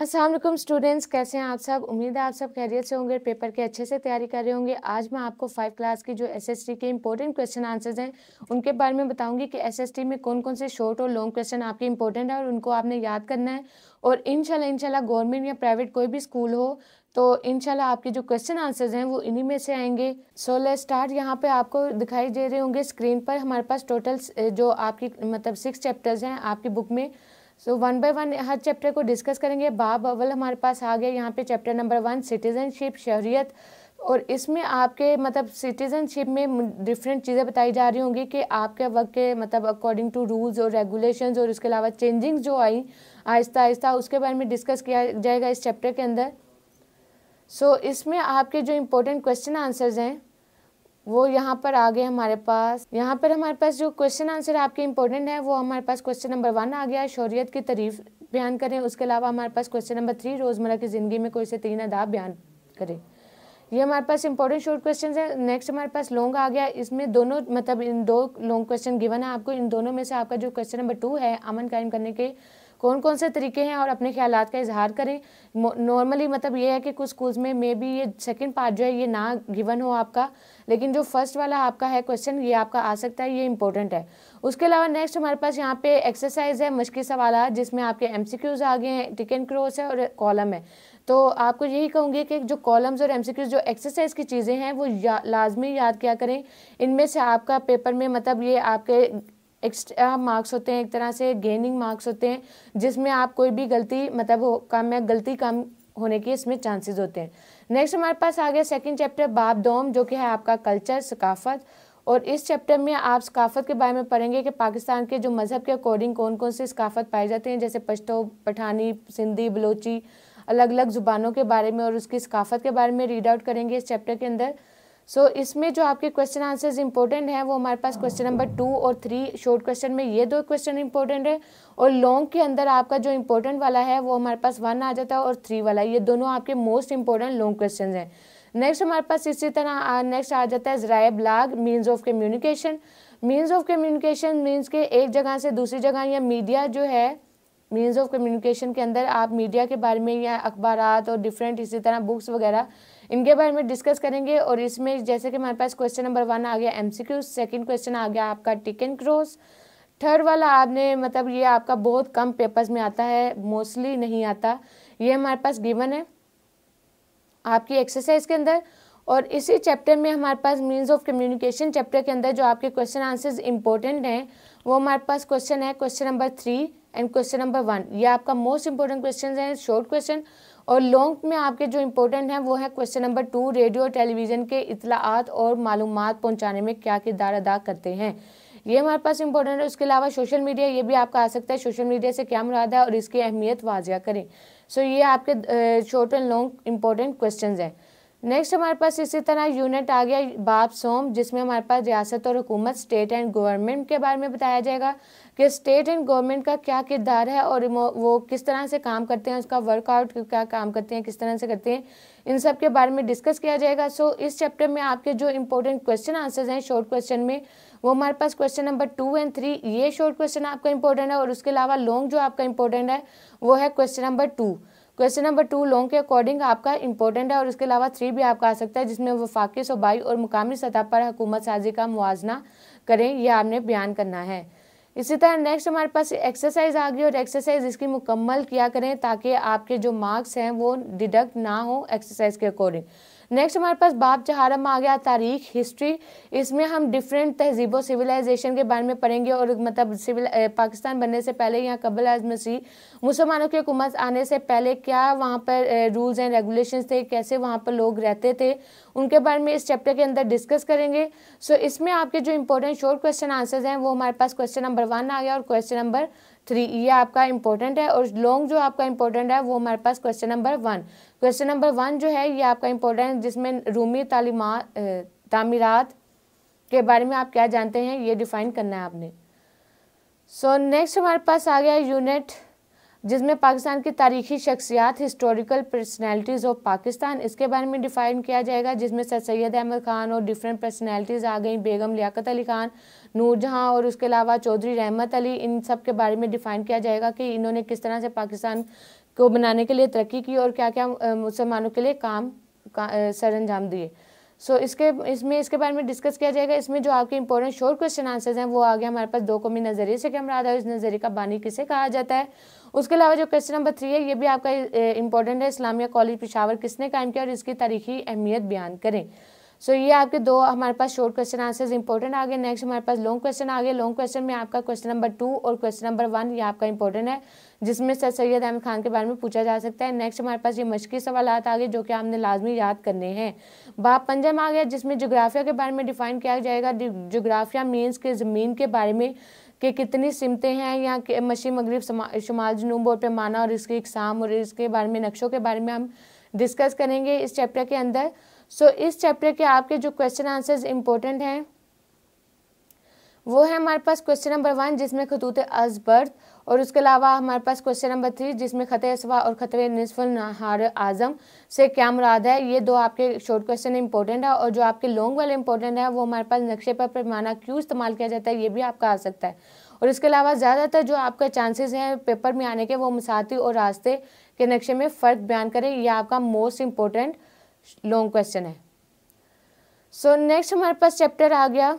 Aslam students कैसे हैं आप सब उम्मीद है आप सब खैरियत से होंगे पेपर के अच्छे से तैयारी कर रहे होंगे आज मैं आपको फाइव क्लास की जो एसएसटी के इंपॉर्टेंट क्वेश्चन आंसर्स हैं उनके बारे में बताऊंगी कि एसएसटी में कौन कौन से शॉर्ट और लॉन्ग क्वेश्चन आपके इंपॉर्टेंट है और उनको आपने याद करना है और इनशाला इनशाला गवर्नमेंट या प्राइवेट कोई भी स्कूल हो तो इनशाला आपके जो क्वेश्चन आंसर्स हैं वो इन्हीं में से आएंगे सो ले स्टार्ट यहाँ पे आपको दिखाई दे रहे होंगे स्क्रीन पर हमारे पास टोटल जो आपकी मतलब सिक्स चैप्टर्स हैं आपकी बुक में सो वन बाय वन हर चैप्टर को डिस्कस करेंगे बाब अवल हमारे पास आ गया यहाँ पे चैप्टर नंबर वन सिटीज़नशिप शहरीत और इसमें आपके मतलब सिटीज़नशिप में डिफरेंट चीज़ें बताई जा रही होंगी कि आपके वक्त के मतलब अकॉर्डिंग टू रूल्स और रेगुलेशंस और इसके अलावा चेंजिंग्स जो आई आहिस्ता आहिस्ता उसके बारे में डिस्कस किया जाएगा इस चैप्टर के अंदर सो so, इसमें आपके जो इम्पोर्टेंट क्वेश्चन आंसर्स हैं वो यहाँ पर आ गए हमारे पास यहाँ पर हमारे पास जो क्वेश्चन आंसर आपके इम्पोर्टेंट है वो हमारे पास क्वेश्चन नंबर वन आ गया शौरीत की तरीफ बयान करें उसके अलावा हमारे पास क्वेश्चन नंबर थ्री रोज़मर्रा की ज़िंदगी में कोई से तीन अदाब बयान करें ये हमारे पास इंपॉर्टेंट शॉर्ट क्वेश्चन है नेक्स्ट हमारे पास लॉन्ग आ गया इसमें दोनों मतलब इन दो लॉन्ग क्वेश्चन गिवन है आपको इन दोनों में से आपका जो क्वेश्चन नंबर टू है अमन कायम करने के कौन कौन से तरीके हैं और अपने ख्याल का इजहार करें नॉर्मली मतलब ये है कि कुछ स्कूल्स में मे बी ये सेकेंड पार्ट जो है ये ना गिवन हो आपका लेकिन जो फर्स्ट वाला आपका है क्वेश्चन ये आपका आ सकता है ये इंपॉर्टेंट है उसके अलावा नेक्स्ट हमारे पास यहाँ पे एक्सरसाइज है मुश्किल सवाल जिसमें आपके एम सी क्यूज़ आ गए हैं टिक एंड क्रॉस है और कॉलम है तो आपको यही कहूँगी कि जो कॉलम्स और एम जो एक्सरसाइज की चीज़ें हैं वो या, लाजमी याद क्या करें इनमें से आपका पेपर में मतलब ये आपके एक्स्ट्रा मार्क्स होते हैं एक तरह से गेनिंग मार्क्स होते हैं जिसमें आप कोई भी गलती मतलब हो कम या गलती कम होने के इसमें चांसेस होते हैं नेक्स्ट हमारे पास आ गया सेकंड चैप्टर बाप दोम जो कि है आपका कल्चर सकाफत और इस चैप्टर में आप सकाफत के बारे में पढ़ेंगे कि पाकिस्तान के जो मज़हब के अकॉर्डिंग कौन कौन से सकाफत पाए जाते हैं जैसे पश्तो पठानी सिंधी बलोची अलग अलग ज़ुबानों के बारे में और उसकी सकाफत के बारे में रीड आउट करेंगे इस चैप्टर के अंदर सो so, इसमें जो आपके क्वेश्चन आंसर्स इंपॉर्टेंट हैं वो हमारे पास क्वेश्चन नंबर टू और थ्री शॉर्ट क्वेश्चन में ये दो क्वेश्चन इंपॉर्टेंट है और लॉन्ग के अंदर आपका जो इंपॉर्टेंट वाला है वो हमारे पास वन आ जाता है और थ्री वाला ये दोनों आपके मोस्ट इंपॉर्टेंट लॉन्ग क्वेश्चन हैं नेक्स्ट हमारे पास इसी तरह नेक्स्ट आ जाता है जराय ब्लाग means of communication means of communication means के एक जगह से दूसरी जगह या मीडिया जो है मीन्स ऑफ कम्युनिकेशन के अंदर आप मीडिया के बारे में या अखबार और डिफरेंट इसी तरह बुक्स वगैरह इनके बारे में डिस्कस करेंगे और इसमें जैसे कि हमारे पास क्वेश्चन नंबर वन आ गया M C Q second question आ गया आपका टिक एंड क्रोस थर्ड वाला आपने मतलब ये आपका बहुत कम पेपर्स में आता है मोस्टली नहीं आता ये हमारे पास गिवन है आपकी एक्सरसाइज के अंदर और इसी चैप्टर में हमारे पास मीन्स ऑफ कम्युनिकेशन चैप्टर के अंदर जो आपके क्वेश्चन आंसर्स इंपॉर्टेंट हैं वो हमारे पास क्वेश्चन है question number three and question number one ये आपका मोस्ट इंपॉर्टेंट क्वेश्चन है शॉर्ट क्वेश्चन और लॉन्ग में आपके जो इंपॉर्टेंट हैं वो है क्वेश्चन नंबर टू रेडियो और टेलीविज़न के इतलाआत और मालूम पहुँचाने में क्या किरदार अदा करते हैं ये हमारे पास इंपॉर्टेंट है उसके अलावा सोशल मीडिया ये भी आपका आ सकता है सोशल मीडिया से क्या मुराद है और इसकी अहमियत वाजिया करें सो so, ये आपके short and long important question हैं नेक्स्ट हमारे पास इसी तरह यूनिट आ गया बाप सोम जिसमें हमारे पास रियासत और हुकूमत स्टेट एंड गवर्नमेंट के बारे में बताया जाएगा कि स्टेट एंड गवर्नमेंट का क्या किरदार है और वो किस तरह से काम करते हैं उसका वर्कआउट क्या काम करते हैं किस तरह से करते हैं इन सब के बारे में डिस्कस किया जाएगा सो so, इस चैप्टर में आपके जो इंपॉर्टेंट क्वेश्चन आंसर्स हैं शॉर्ट क्वेश्चन में वो हमारे पास question number two and three ये शॉर्ट क्वेश्चन आपका इंपॉर्टेंट है और उसके अलावा लॉन्ग जो आपका इंपॉर्टेंट है वो है question number two question number two long के अकॉर्डिंग आपका इंपॉर्टेंट है और इसके अलावा थ्री भी आपका आ सकता है जिसमें वफाकी सूबाई और मुकामी सतह पर हुकूमत साजी का मुआजना करें यह आपने बयान करना है इसी तरह नेक्स्ट हमारे पास एक्सरसाइज आ गई और एक्सरसाइज इसकी मुकम्मल किया करें ताकि आपके जो मार्क्स हैं वो डिडक्ट ना हो एक्सरसाइज के अकॉर्डिंग नेक्स्ट हमारे पास बाब चहारम आ गया तारीख हिस्ट्री इसमें हम डिफरेंट तहजीबों सिविलाइजेशन के बारे में पढ़ेंगे और मतलब सिविल पाकिस्तान बनने से पहले यहाँ कबल आज मसीह मुसलमानों की हुकूमत आने से पहले क्या वहाँ पर रूल्स एंड रेगुलेशन थे कैसे वहाँ पर लोग रहते थे उनके बारे में इस चैप्टर के अंदर डिस्कस करेंगे सो so, इसमें आपके जो इम्पोर्टेंट शॉर्ट क्वेश्चन आंसर्स हैं वो हमारे पास क्वेश्चन नंबर वन आ गया और क्वेश्चन नंबर थ्री ये आपका इंपॉर्टेंट है और लॉन्ग जो आपका इंपॉर्टेंट है वो हमारे पास question number one question number one जो है ये आपका इंपॉर्टेंट है जिसमें रूमी तालीमा तामीरात के बारे में आप क्या जानते हैं ये डिफाइन करना है आपने सो so, नेक्स्ट हमारे पास आ गया यूनिट जिसमें पाकिस्तान की तारीखी शख्सियात हिस्टोरिकल पर्सनैलिटीज़ ऑफ पाकिस्तान इसके बारे में डिफाइन किया जाएगा जिसमें सर सैद अहमद ख़ान और डिफरेंट पर्सनैलिटीज़ आ गई बेगम लियाकत अली ख़ान नूरजहाँ और उसके अलावा चौधरी रहमत अली इन सब के बारे में डिफ़ाइन किया जाएगा कि इन्होंने किस तरह से पाकिस्तान को बनाने के लिए तरक्की की और क्या क्या मुसलमानों के लिए काम का, सर अंजाम दिए सो so, इसके इसमें इसके बारे में डिस्कस किया जाएगा इसमें जो आपके इंपॉर्टेंट शॉर्ट क्वेश्चन आंसर्स हैं वो आ गया हमारे पास दो कौमी नजरिए से क्या मराद है इस नजरिए का बानी किसे कहा जाता है उसके अलावा जो क्वेश्चन नंबर थ्री है ये भी आपका इंपॉर्टेंट है इस्लामिया कॉलेज पिशावर किसने कायम किया और इसकी तारीखी अहमियत बयान करें सो so, ये आपके दो हमारे पास शॉर्ट क्वेश्चन आंसर्स इंपॉर्टेंट आ गए नेक्स्ट हमारे पास लॉन्ग क्वेश्चन आ गए लॉन्ग क्वेश्चन में आपका क्वेश्चन नंबर टू और क्वेश्चन नंबर वन ये आपका इंपॉर्टेंट है जिसमें सर सैयद अहमद खान के बारे में पूछा जा सकता है नेक्स्ट हमारे पास ये मशक़ी सवाल आ गए जो कि आपने लाजमी याद करने हैं बाप पंजम आ गया जिसमें जोग्राफिया के बारे में डिफाइन किया जाएगा जोग्राफिया मीन्स के ज़मीन के बारे में कि कितनी सिमतें हैं या मशी मगरब शुमाल जनूब और पैमाना और इसके इकसाम और इसके बारे में नक्शों के बारे में हम डिस्कस करेंगे इस चैप्टर के अंदर सो so, इस चैप्टर के आपके जो क्वेश्चन आंसर्स इम्पोर्टेंट हैं वो है हमारे पास क्वेश्चन नंबर वन जिसमें खतूत अजबर्थ और उसके अलावा हमारे पास क्वेश्चन नंबर थ्री जिसमें ख़त असवा और ख़त नसफुल नहार आज़म से क्या मुराद है ये दो आपके शॉर्ट क्वेश्चन इंपॉर्टेंट है और जो आपके लॉन्ग वाले इंपॉर्टेंट है वो हमारे पास नक्शे पर पैमाना क्यों इस्तेमाल किया जाता है ये भी आपका आ सकता है और इसके अलावा ज़्यादातर जो आपका चांसेस हैं पेपर में आने के वो मसाती और रास्ते के नक्शे में फ़र्क बयान करें यह आपका मोस्ट इम्पोर्टेंट लॉन्ग क्वेश्चन है सो so, नेक्स्ट हमारे पास चैप्टर आ गया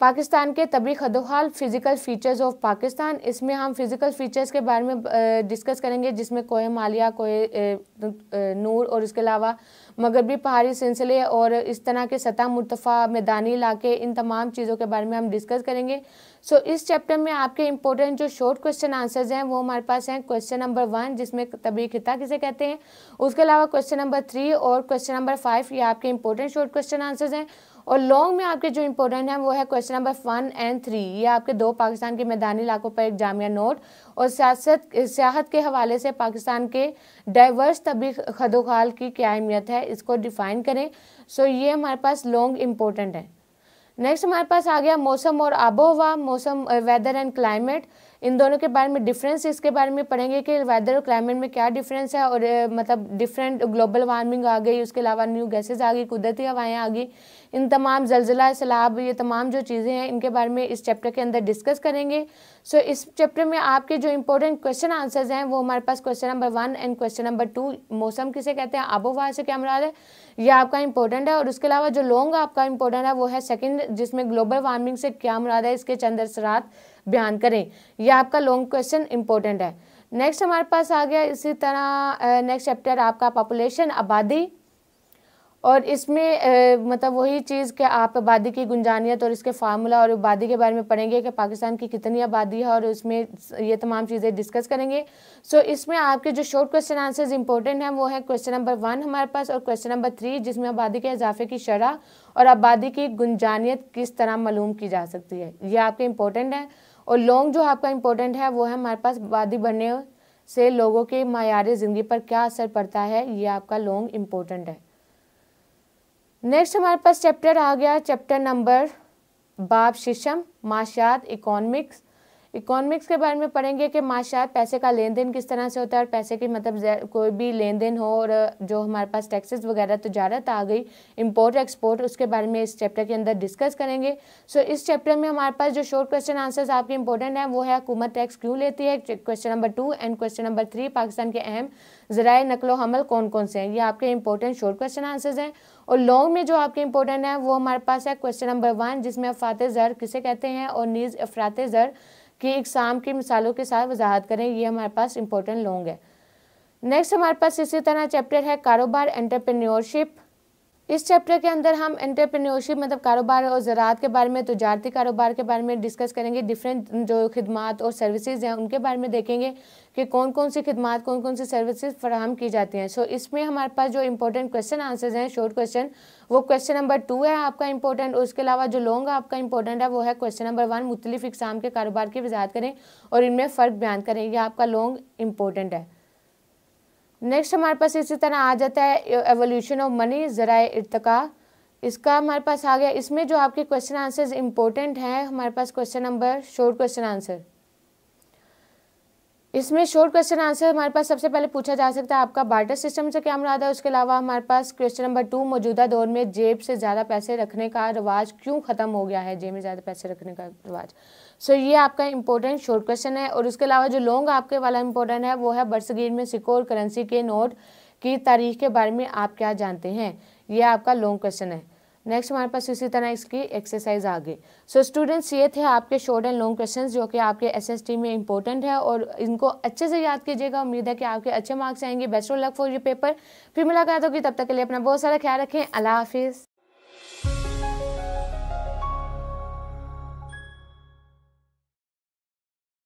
पाकिस्तान के तबी खदोहाल फिज़िकल फ़ीचर्स ऑफ पाकिस्तान इसमें हम फिज़िकल फ़ीचर्स के बारे में डिस्कस करेंगे जिसमें कोए मालिया कोए नूर और इसके अलावा मगरबी पहाड़ी सिलसिले और इस तरह के सतह मुतफ़ा मैदानी इलाके इन तमाम चीज़ों के बारे में हम डिस्कस करेंगे सो इस चैप्टर में आपके इंपॉर्टेंट जो शॉर्ट क्वेश्चन आंसर्स हैं वो हमारे पास हैं क्वेश्चन नंबर वन जिसमें तबीयत खिता किसे कहते हैं उसके अलावा क्वेश्चन नंबर थ्री और क्वेश्चन नंबर फाइव ये आपके इंपॉर्टेंट शॉर्ट क्वेश्चन आंसर्स हैं और लॉन्ग में आपके जो इंपॉर्टेंट हैं वो है question number one and three ये आपके दो पाकिस्तान के मैदानी इलाकों पर एक जामिया नोट और सियासत सियाहत के हवाले से पाकिस्तान के डाइवर्स तबी खदोखाल की क्या अहमियत है इसको डिफाइन करें सो ये हमारे पास लॉन्ग इंपॉर्टेंट है नेक्स्ट हमारे पास आ गया मौसम और आबोहवा मौसम वेदर एंड क्लाइमेट इन दोनों के बारे में डिफरेंस इसके बारे में पढ़ेंगे कि वेदर और क्लाइमेट में क्या डिफरेंस है और मतलब डिफरेंट ग्लोबल वार्मिंग आ गई उसके अलावा न्यू गैसेज आ गई कुदरती हवाएँ आ गई इन तमाम जलजिला सैलाब ये तमाम जो चीज़ें हैं इनके बारे में इस चैप्टर के अंदर डिस्कस करेंगे सो so, इस चैप्टर में आपके जो इंपॉर्टेंट क्वेश्चन आंसर्स हैं वो हमारे पास question number one and question number two मौसम किसे कहते हैं आबोहवा से क्या मुराद है ये आपका इंपॉर्टेंट है और उसके अलावा जो लॉन्ग आपका इंपॉर्टेंट है वो है सेकेंड जिसमें ग्लोबल वार्मिंग से क्या मुराद है इसके चंदर सरात बयान करें यह आपका लॉन्ग क्वेश्चन इंपॉर्टेंट है नेक्स्ट हमारे पास आ गया इसी तरह नेक्स्ट चैप्टर आपका पॉपुलेशन आबादी और इसमें मतलब वही चीज़ कि आप आबादी की गुंजानियत और इसके फार्मूला और आबादी के बारे में पढ़ेंगे कि पाकिस्तान की कितनी आबादी है और उसमें ये तमाम चीज़ें डिस्कस करेंगे सो इसमें आपके जो शॉर्ट क्वेश्चन आंसर्स इंपॉर्टेंट हैं वो है क्वेश्चन नंबर वन हमारे पास और क्वेश्चन नंबर थ्री जिसमें आबादी के इजाफे की शरह और आबादी की गुंजानियत किस तरह मालूम की जा सकती है ये आपके इंपॉर्टेंट है और लॉन्ग जो आपका इंपॉर्टेंट है वो है हमारे पास आबादी बढ़ने से लोगों के मैार ज़िंदगी पर क्या असर पड़ता है ये आपका लॉन्ग इम्पोर्टेंट है नेक्स्ट हमारे पास चैप्टर आ गया चैप्टर नंबर बाब शीशम माशियात इकोनॉमिक्स इकोनॉमिक्स के बारे में पढ़ेंगे कि माशा पैसे का लेन देन किस तरह से होता है और पैसे की मतलब कोई भी लेन देन हो और जो हमारे पास टैक्सेस वगैरह तजारत तो आ गई इम्पोर्ट एक्सपोर्ट उसके बारे में इस चैप्टर के अंदर डिस्कस करेंगे सो so, इस चैप्टर में हमारे पास जो शॉर्ट क्वेश्चन आंसर्स आपके इंपॉर्टेंट हैं वो है हुकूमत टैक्स क्यों लेती है question number two and question number three Pakistan के अहम जराए नकलो हमल कौन कौन से हैं ये आपके इंपॉर्टेंट शॉर्ट क्वेश्चन आंसर्स हैं और लॉन्ग में जो आपके इंपॉर्टेंट है वो हमारे पास है क्वेश्चन नंबर वन जिसमें अफात ज़र किसे कहते हैं और नीज़ अफरात ज़र कि इकसाम की मिसालों के साथ वजाहत करें ये हमारे पास इंपॉर्टेंट लॉन्ग है नेक्स्ट हमारे पास इसी तरह चैप्टर है कारोबार एंटरप्रेन्योरशिप इस चैप्टर के अंदर हम एंटरप्रेन्योरशिप मतलब कारोबार और ज़रात के बारे में तजारती कारोबार के बारे में डिस्कस करेंगे डिफरेंट जो खदमात और सर्विसेज हैं उनके बारे में देखेंगे कि कौन कौन सी खदमात कौन कौन सी सर्विसेज फराहम की जाती हैं सो so, इसमें हमारे पास जो इंपॉर्टेंट क्वेश्चन आंसर्स हैं शॉर्ट क्वेश्चन वो क्वेश्चन नंबर टू है आपका इंपॉर्टेंट उसके अलावा जो लॉन्ग आपका इंपॉर्टेंट है वो है क्वेश्चन नंबर वन मुख्तलिफ इकसाम के कारोबार की वजाहत करें और इनमें फ़र्क बयान करें यह आपका लॉन्ग इंपॉर्टेंट है नेक्स्ट हमारे पास इसी तरह आ जाता है एवोल्यूशन ऑफ मनी ज़रा इरतका इसका हमारे पास आ गया इसमें जो आपके क्वेश्चन आंसर्स इंपॉर्टेंट हैं हमारे पास question number short question answer इसमें शॉर्ट क्वेश्चन आंसर हमारे पास सबसे पहले पूछा जा सकता है आपका बार्टर सिस्टम से क्या मुराद है उसके अलावा हमारे पास क्वेश्चन नंबर टू मौजूदा दौर में जेब से ज़्यादा पैसे रखने का रिवाज क्यों ख़त्म हो गया है जेब में ज़्यादा पैसे रखने का रिवाज सो so, ये आपका इंपॉर्टेंट शॉर्ट क्वेश्चन है और उसके अलावा जो लॉन्ग आपके वाला इंपॉर्टेंट है वो है बरसगीर में सिकोर और करेंसी के नोट की तारीख के बारे में आप क्या जानते हैं ये आपका लॉन्ग क्वेश्चन है नेक्स्ट हमारे पास इसी तरह इसकी एक्सरसाइज आ गई सो स्टूडेंट्स ये थे आपके शॉर्ट एंड लॉन्ग क्वेश्चंस जो कि आपके एसएसटी में इंपॉर्टेंट है और इनको अच्छे से याद कीजिएगा उम्मीद है कि आपके अच्छे मार्क्स आएंगे बेस्ट ऑफ लक फॉर ये पेपर फिर मुलाकात होगी तब तक के लिए अपना बहुत सारा ख्याल रखें अल्लाह हाफिज़